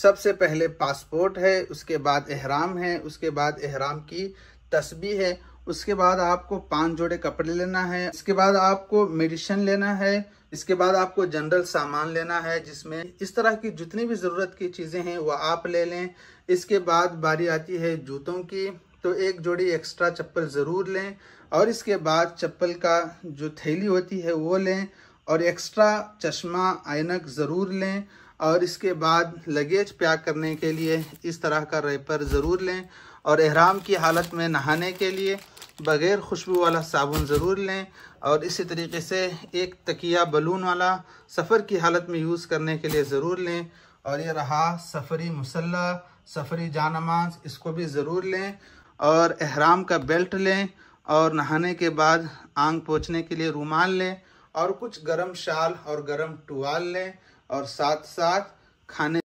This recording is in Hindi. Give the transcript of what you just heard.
सबसे पहले पासपोर्ट है उसके बाद एहराम है उसके बाद एहराम की तस्बी है उसके बाद आपको पांच जोड़े कपड़े लेना है इसके बाद आपको मेडिसिन लेना है इसके बाद आपको जनरल सामान लेना है जिसमें इस तरह की जितनी भी ज़रूरत की चीज़ें हैं वह आप ले लें इसके बाद बारी आती है जूतों की तो एक जोड़ी एक्स्ट्रा चप्पल ज़रूर लें और इसके बाद चप्पल का जो थैली होती है वो लें और एक्स्ट्रा चश्मा आयनक ज़रूर लें और इसके बाद लगेज पैक करने के लिए इस तरह का रेपर ज़रूर लें और एहराम की हालत में नहाने के लिए बग़ैर खुशबू वाला साबुन ज़रूर लें और इसी तरीके से एक तकिया बलून वाला सफ़र की हालत में यूज़ करने के लिए ज़रूर लें और ये रहा सफ़री मुसल्ला सफ़री जानमाज इसको भी ज़रूर लें और एहराम का बेल्ट लें और नहाने के बाद आंग पोछने के लिए रुमाल लें और कुछ गरम शाल और गरम टुआल लें और साथ साथ खाने